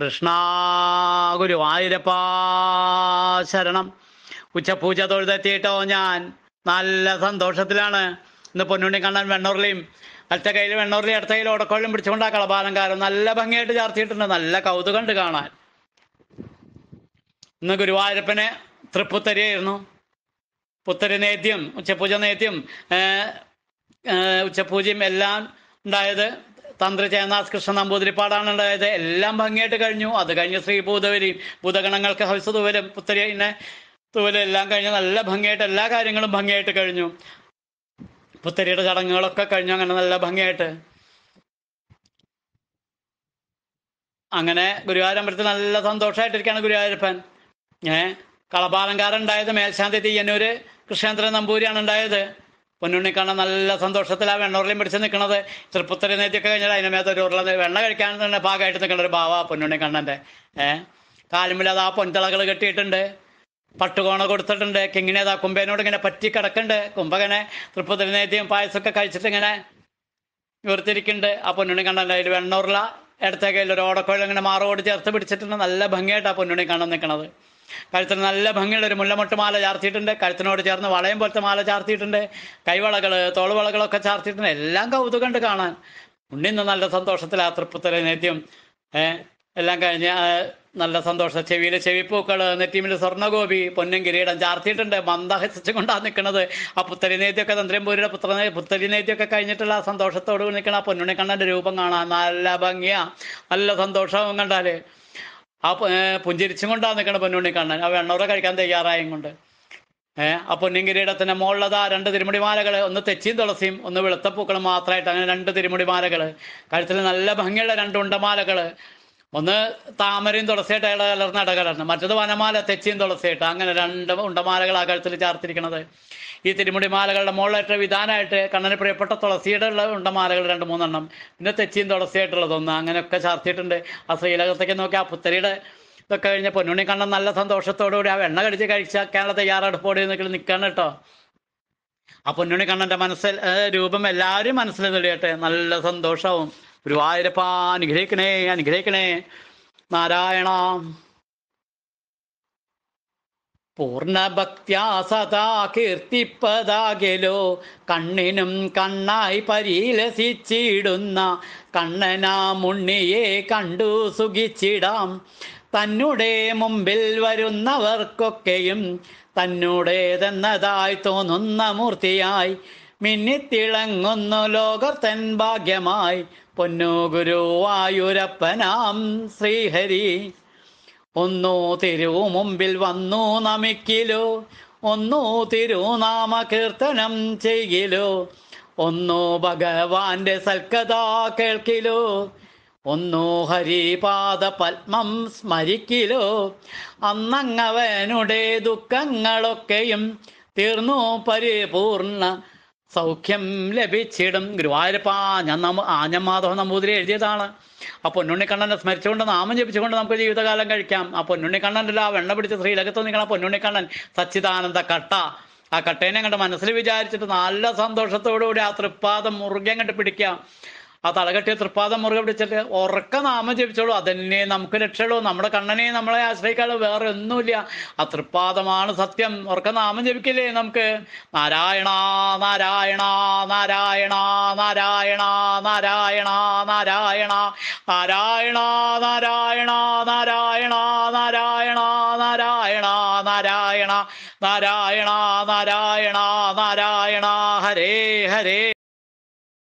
കൃഷ്ണ ഗുരുവായൂരപ്പ ശരണം ഉച്ചപൂജ തൊഴുതെത്തിയിട്ടോ ഞാൻ നല്ല സന്തോഷത്തിലാണ് ഇന്ന് പൊന്നുണ്ണി കണ്ണൻ വെണ്ണൂർലിയും അടുത്ത കയ്യിൽ വെണ്ണൂർലി അടുത്ത കയ്യിൽ ഓടക്കോളിലും പിടിച്ചുകൊണ്ടാ കളപാലങ്കാരം നല്ല ഭംഗിയായിട്ട് ചാർത്തിയിട്ടുണ്ട് നല്ല കൗതുകം ഉണ്ട് കാണാൻ ഇന്ന് ഗുരുവായൂരപ്പനെ തൃപ്പുത്തരിയായിരുന്നു പുത്തരി നേദ്യം ഉച്ചപൂജ നേദ്യം ഉച്ചപൂജയും എല്ലാം ഉണ്ടായത് തന്ത്രി ജയനാഥ് കൃഷ്ണ നമ്പൂതിരിപ്പാടാണ് ഉണ്ടായത് എല്ലാം ഭംഗിയായിട്ട് കഴിഞ്ഞു അത് കഴിഞ്ഞ് ശ്രീ ഭൂതവരി ഭൂതഗണങ്ങൾക്ക് ഹൗസ് തൂവലും പിന്നെ തൂവലും എല്ലാം കഴിഞ്ഞ് നല്ല ഭംഗിയായിട്ട് എല്ലാ കാര്യങ്ങളും ഭംഗിയായിട്ട് കഴിഞ്ഞു പുത്തരിയുടെ ചടങ്ങുകളൊക്കെ കഴിഞ്ഞു അങ്ങനെ നല്ല ഭംഗിയായിട്ട് അങ്ങനെ ഗുരുവായൂരമ്പലത്തിൽ നല്ല സന്തോഷമായിട്ടിരിക്കുകയാണ് ഗുരുവായൂരപ്പൻ ഏഹ് കളപാലങ്കാരുണ്ടായത് മേൽശാന്തി തീയന്നൂര് കൃഷ്ണേന്ദ്രൻ നമ്പൂരിയാണ് ഉണ്ടായത് പൊന്നുണ്ണി കാണാൻ നല്ല സന്തോഷത്തിലാണ് വെണ്ണൂറിലും പിടിച്ച് നിൽക്കുന്നത് തൃപ്പുത്തരി നെയ്ത്തിയൊക്കെ കഴിഞ്ഞാൽ അതിൻ്റെ മേത്ത് ഒരു ഉരുള വെള്ളം കഴിക്കാൻ തന്നെ ഭാഗമായിട്ട് നിൽക്കുന്ന ഒരു ഭാവ പൊന്നുണ്ണി കണ്ണൻ്റെ ഏഹ് കാലുമില്ലാതെ ആ പൊൻതിളകൾ കെട്ടിയിട്ടുണ്ട് പട്ടുകോണ കൊടുത്തിട്ടുണ്ട് കിങ്ങിനെ അതാ കുംഭേനോട് ഇങ്ങനെ പറ്റി കിടക്കുന്നുണ്ട് കുംഭകനെ തൃപ്പുത്തരി നെയ്ത്തിയും പായസമൊക്കെ കഴിച്ചിട്ട് ഇങ്ങനെ വീർത്തിരിക്കുന്നുണ്ട് ആ പൊന്നുണ്ണി കണ്ണൻ്റെ അതിൽ വെണ്ണൂറില ഇടത്തെ കയ്യിൽ ഒരു ഓടക്കോയിൽ ഇങ്ങനെ മാറോട് ചേർത്ത് പിടിച്ചിട്ടുണ്ട് നല്ല ഭംഗിയായിട്ടാണ് പൊന്നുണ്ണി കാണാൻ നിൽക്കുന്നത് കഴുത്തിന് നല്ല ഭംഗിയുള്ള ഒരു മാല ചാർത്തിയിട്ടുണ്ട് കഴുത്തിനോട് ചേർന്ന് വളയം പോലത്തെ മാല ചാർത്തിയിട്ടുണ്ട് കൈവളകൾ തോളുവളകളൊക്കെ ചാർത്തിയിട്ടുണ്ട് എല്ലാം കൗതുകമുണ്ട് കാണാൻ ഉണ്ണിന്ന് നല്ല സന്തോഷത്തിൽ ആ തൃപ്പത്തിലെ എല്ലാം കഴിഞ്ഞ് നല്ല സന്തോഷം ചെവിയിൽ ചെവിപ്പൂക്കൾ നെറ്റീമിൻ്റെ സ്വർണ്ണഗോപി പൊന്നും കിരീടം ചാർത്തിയിട്ടുണ്ട് കൊണ്ടാണ് നിൽക്കുന്നത് ആ പുത്തരി നേദ്യമൊക്കെ തന്ത്രിയമ്പൂരിയുടെ പുത്ര പുത്തരി നേദ്യമൊക്കെ കഴിഞ്ഞിട്ടുള്ള ആ സന്തോഷത്തോട് നിൽക്കണം ആ കണ്ണൻ്റെ രൂപം കാണാൻ നല്ല ഭംഗിയാ നല്ല സന്തോഷവും കണ്ടാൽ ആ പുഞ്ചിരിച്ചും കൊണ്ടാണ് നിൽക്കണ പൊന്നുണ്ണി കണ്ണൻ ആ വെണ്ണൂറ കഴിക്കാൻ തയ്യാറായും കൊണ്ട് ആ പൊന്നിങ്കിരീടത്തിൻ്റെ മുകളിലതാ രണ്ട് തിരുമുടിമാലകൾ ഒന്ന് തെച്ചിയും തുളസിയും ഒന്ന് വെളുത്തപ്പൂക്കളും മാത്രമായിട്ട് അങ്ങനെ രണ്ട് തിരുമുടിമാലകൾ കഴുത്തിൽ നല്ല ഭംഗിയുള്ള രണ്ട് ഉണ്ടമാലകള് ഒന്ന് താമരയും തുളസിയായിട്ട് അയാൾ കലർന്ന് ഇടകലർന്ന് മറ്റത് വനമാല തെച്ചിയും തുളസിയായിട്ട് അങ്ങനെ രണ്ട് ഉണ്ടമാലകൾ ആ കഴുത്തിൽ ചേർത്തിരിക്കണത് ഈ തിരുമുടി മാലകളുടെ മുകളിലായിട്ട് വിധാനമായിട്ട് കണ്ണന് പ്രിയപ്പെട്ട തുളസിയുടെ ഉള്ള മാലകൾ രണ്ട് മൂന്നെണ്ണം പിന്നെ തെച്ചിയും തുളസിയായിട്ടുള്ളതൊന്ന് അങ്ങനെയൊക്കെ ചാർത്തിയിട്ടുണ്ട് ആ ശ്രീലകത്തേക്ക് നോക്കി ആ പുത്തരിയുടെ ഇതൊക്കെ കഴിഞ്ഞ പൊന്നുണി കണ്ണൻ നല്ല സന്തോഷത്തോടുകൂടി ആ വെണ്ണ കടിച്ച് കഴിച്ചാക്കാനുള്ള തയ്യാറെടുപ്പോടെ നിൽക്കണം നിൽക്കണം കേട്ടോ ആ പൊന്നുണി കണ്ണൻ്റെ മനസ്സിൽ രൂപം എല്ലാവരും മനസ്സിൽ തെളിയട്ടെ നല്ല സന്തോഷവും ഗുരുവായൂരപ്പ അനുഗ്രഹിക്കണേ അനുഗ്രഹിക്കണേ നാരായണ പൂർണ്ണഭക്ത്യാ സദാ കീർത്തിപ്പതാകലോ കണ്ണിനും കണ്ണായി പരീലസിച്ചിടുന്ന കണ്ണനാ മുണ്ണിയെ കണ്ടു സുഖിച്ചിടാം തന്നുടെ മുമ്പിൽ വരുന്നവർക്കൊക്കെയും തന്നുടേതെന്നതായി തോന്നുന്ന മൂർത്തിയായി മിന്നിത്തിളങ്ങുന്നു ലോകർ തൻ ഭാഗ്യമായി പൊന്നു ഗുരുവായൂരപ്പനാം ശ്രീഹരി ഒന്നോ തിരുവു മുമ്പിൽ വന്നു നമിക്കിലോ ഒന്നോ തിരുനാമ കീർത്തനം ചെയ്യിലോ ഒന്നോ ഭഗവാന്റെ സൽക്കഥ കേൾക്കിലോ ഒന്നോ ഹരിപാദ പത്മം സ്മരിക്കിലോ അന്നങ്ങവനുടെ ദുഃഖങ്ങളൊക്കെയും തീർന്നു പരിപൂർണ സൗഖ്യം ലഭിച്ചിടും ഗുരുവായൂരപ്പ ഞാൻ നമ്മ ആഞ്ഞമാധവ നമ്പൂതിരി എഴുതിയതാണ് ആ പൊന്നുണ്ണിക്കണ്ണനെ സ്മരിച്ചുകൊണ്ട് നാമം ജപിച്ചുകൊണ്ട് നമുക്ക് ജീവിതകാലം കഴിക്കാം ആ പൊന്നുണ്ണിക്കണ്ണൻ്റെ ആ വെണ്ണ പിടിച്ച് ശ്രീലകത്ത് ആ പൊന്നുണ്ണിക്കണ്ണൻ സച്ചിദാനന്ദ കട്ട ആ കട്ടേനെ കണ്ട് മനസ്സിൽ വിചാരിച്ചിട്ട് നല്ല സന്തോഷത്തോടുകൂടി ആ തൃപ്പാദം മുറുകെ അങ്ങോട്ട് പിടിക്കുക ആ തലകെട്ടിയ തൃപ്പാദം മുറുകെ പിടിച്ചിട്ട് ഉറക്ക നാമം ജപിച്ചോളൂ അതന്നെ നമുക്ക് രക്ഷയുള്ളൂ നമ്മുടെ കണ്ണനെ നമ്മളെ ആശ്രയിക്കാതെ വേറെ ഒന്നുമില്ല ആ തൃപ്പാദമാണ് സത്യം ഉറക്ക നാമം ജപിക്കില്ലേ നമുക്ക് നാരായണ നാരായണ നാരായണ നാരായണ നാരായണ നാരായണ നാരായണ നാരായണ നാരായണ നാരായണ നാരായണ നാരായണ നാരായണ നാരായണ നാരായണ ഹരേ ഹരേ